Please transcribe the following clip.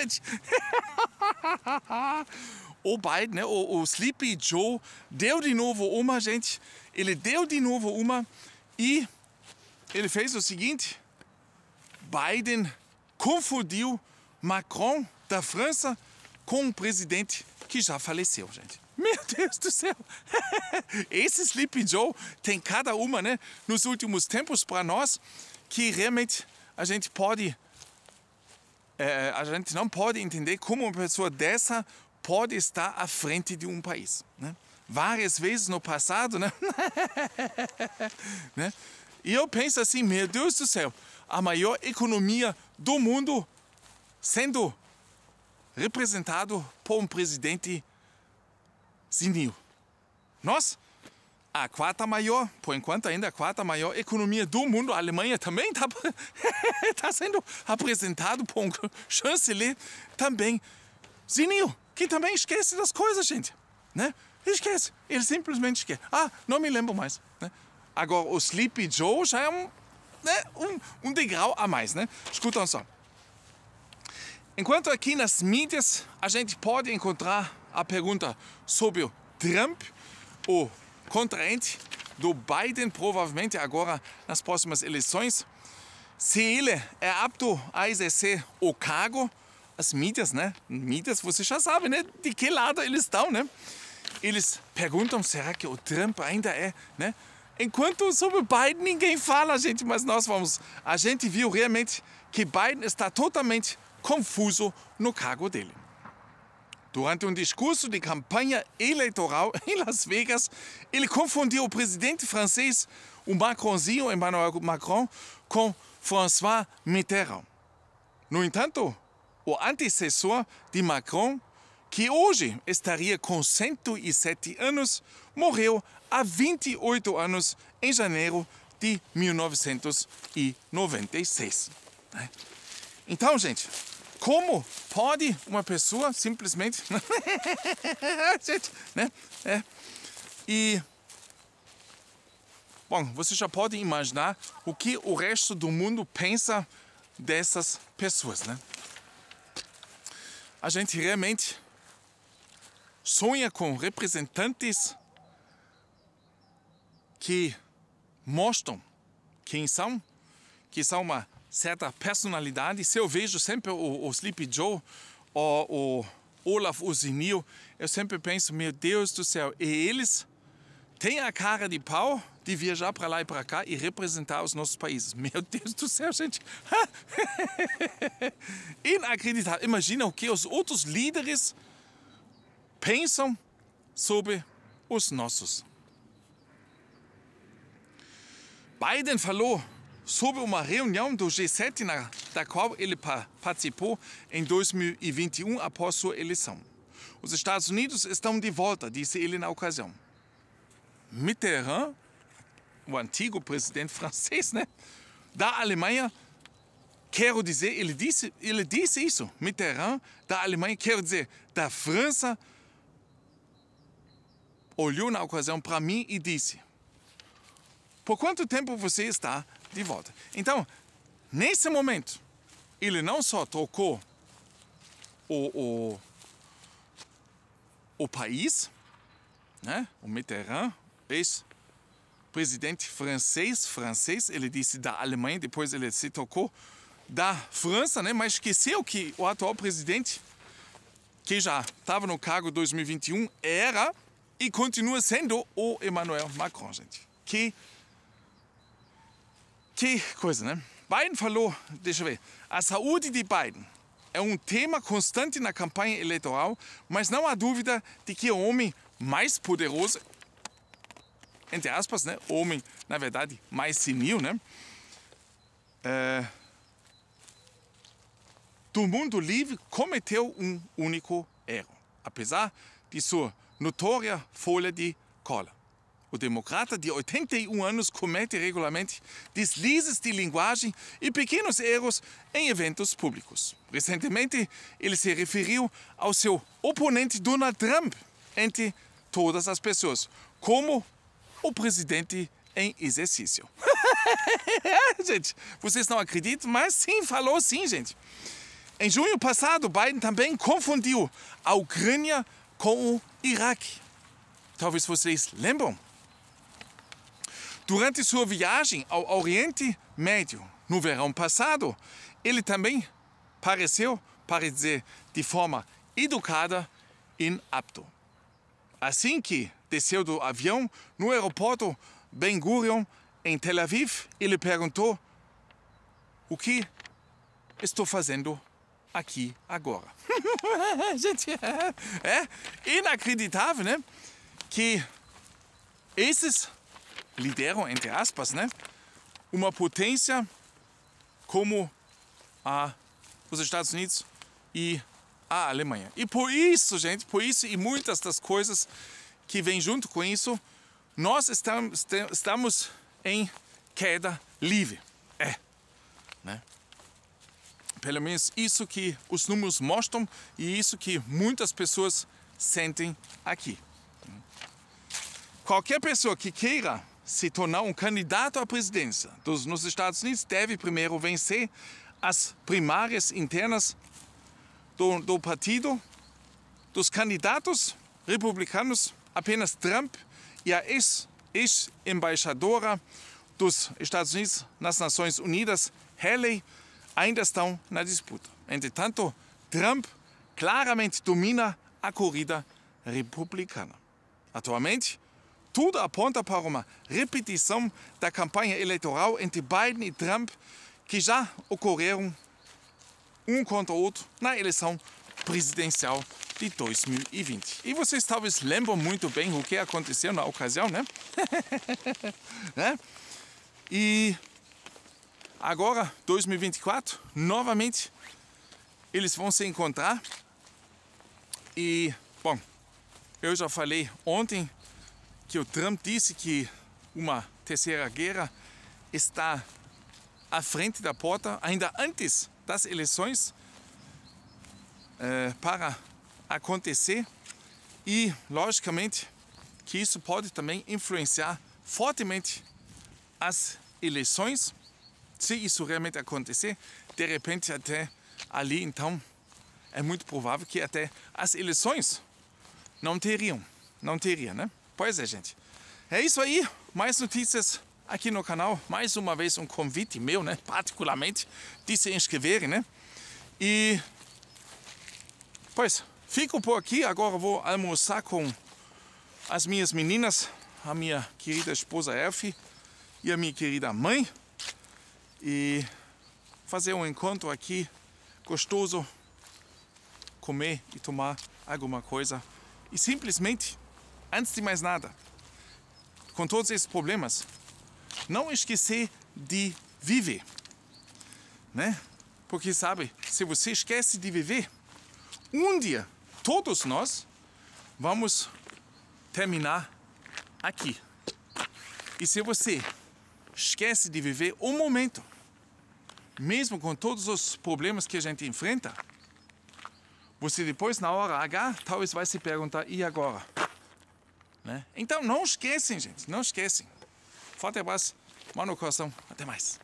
gente. o Biden, né? o, o Sleepy Joe, deu de novo uma, gente. Ele deu de novo uma e ele fez o seguinte: Biden confundiu Macron da França com um presidente que já faleceu, gente. Meu Deus do céu! Esse Sleepy Joe tem cada uma, né, nos últimos tempos para nós que realmente a gente pode é, a gente não pode entender como uma pessoa dessa pode estar à frente de um país. Né? Várias vezes no passado, né? né? E eu penso assim, meu Deus do céu, a maior economia do mundo sendo representado por um presidente senil. Nós a quarta maior, por enquanto ainda a quarta maior economia er do mundo. A Alemanha também está tá sendo apresentado por um chanceler também. Zinho, que também esquece das coisas, gente. Né? Esquece, ele simplesmente esquece. Ah, não me lembro mais. Né? Agora, o Sleepy Joe já é um, né, um, um degrau er a mais. Né? Escutam só. Enquanto aqui nas mídias a gente pode encontrar a pergunta sobre o Trump, o contraente do Biden, provavelmente agora nas próximas eleições. Se ele é apto a exercer o cargo, as mídias, né? Mídias, você já sabe, né? De que lado eles estão, né? Eles perguntam, será que o Trump ainda é, né? Enquanto sobre Biden ninguém fala, gente, mas nós vamos. A gente viu realmente que Biden está totalmente confuso no cargo dele. Durante um discurso de campanha eleitoral em Las Vegas, ele confundiu o presidente francês, o Macronzinho Emmanuel Macron, com François Mitterrand. No entanto, o antecessor de Macron, que hoje estaria com 107 anos, morreu há 28 anos, em janeiro de 1996. Né? Então, gente, como pode uma pessoa simplesmente. né? É. E. Bom, você já pode imaginar o que o resto do mundo pensa dessas pessoas, né? A gente realmente sonha com representantes que mostram quem são, que são uma certa personalidade. Se eu vejo sempre o, o Sleepy Joe ou o Olaf Usinil, eu sempre penso, meu Deus do céu, e eles têm a cara de pau de viajar para lá e para cá e representar os nossos países. Meu Deus do céu, gente! Inacreditável! Imagina o que os outros líderes pensam sobre os nossos. Biden falou Sobre uma reunião do G7, na, da qual ele participou em 2021 após sua eleição. Os Estados Unidos estão de volta, disse ele na ocasião. Mitterrand, o antigo presidente francês, né, da Alemanha, quero dizer, ele disse, ele disse isso, Mitterrand da Alemanha, quero dizer, da França, olhou na ocasião para mim e disse: Por quanto tempo você está de volta. Então, nesse momento, ele não só trocou o, o, o país, né? o Mitterrand, ex-presidente francês, francês, ele disse da Alemanha, depois ele se trocou da França, né? mas esqueceu que o atual presidente, que já estava no cargo 2021, era e continua sendo o Emmanuel Macron, gente. Que que coisa né? Biden falou, deixa eu ver, a saúde de Biden é er um tema constante na campanha eleitoral, mas não há dúvida de que o homem mais poderoso, entre aspas, né? homem, na verdade, mais senil, né? É, do mundo livre cometeu um único erro, apesar de sua notória folha de cola. O democrata de 81 anos comete regularmente deslizes de linguagem e pequenos erros em eventos públicos. Recentemente, ele se referiu ao seu oponente Donald Trump, entre todas as pessoas, como o presidente em exercício. gente, vocês não acreditam, mas sim, falou sim, gente. Em junho passado, Biden também confundiu a Ucrânia com o Iraque. Talvez vocês lembram. Durante sua viagem ao Oriente Médio no verão passado, ele também pareceu parecer de forma educada inapto. Assim que desceu do avião no aeroporto Ben Gurion em Tel Aviv, ele perguntou: O que estou fazendo aqui agora? Gente, é, é inacreditável, né? Que esses lideram, entre aspas, né? uma potência como a, os Estados Unidos e a Alemanha. E por isso, gente, por isso e muitas das coisas que vêm junto com isso, nós estamos, estamos em queda livre. É. Né? Pelo menos isso que os números mostram e isso que muitas pessoas sentem aqui. Qualquer pessoa que queira se tornar um candidato à presidência dos, nos Estados Unidos deve primeiro vencer as primárias internas do, do partido, dos candidatos republicanos. Apenas Trump e a ex-embaixadora dos Estados Unidos nas Nações Unidas, Haley, ainda estão na disputa. Entretanto, Trump claramente domina a corrida republicana. Atualmente, tudo aponta para uma repetição da campanha eleitoral entre Biden e Trump, que já ocorreram um contra o outro na eleição presidencial de 2020. E vocês talvez lembram muito bem o que aconteceu na ocasião, né? né? E agora, 2024, novamente eles vão se encontrar. E, bom, eu já falei ontem que o Trump disse que uma terceira guerra está à frente da porta, ainda antes das eleições, eh, para acontecer. E, logicamente, que isso pode também influenciar fortemente as eleições, se isso realmente acontecer, de repente até ali, então, é muito provável que até as eleições não teriam, não teria, né? Pois é, gente. É isso aí. Mais notícias aqui no canal. Mais uma vez um convite meu, né? Particularmente de se inscreverem, né? E... Pois, fico por aqui. Agora vou almoçar com as minhas meninas. A minha querida esposa Elfie e a minha querida mãe. E fazer um encontro aqui gostoso. Comer e tomar alguma coisa. E simplesmente Antes de mais nada, com todos esses problemas, não esquecer de viver, né? Porque sabe, se você esquece de viver, um dia todos nós vamos terminar aqui. E se você esquece de viver um momento, mesmo com todos os problemas que a gente enfrenta, você depois, na hora H, talvez vai se perguntar: e agora? Né? Então não esquecem, gente, não esquecem. Forte abraço, mano coração, até mais.